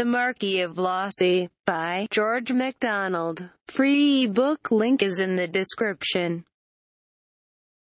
The Marquis of Lossy by George MacDonald. Free ebook link is in the description.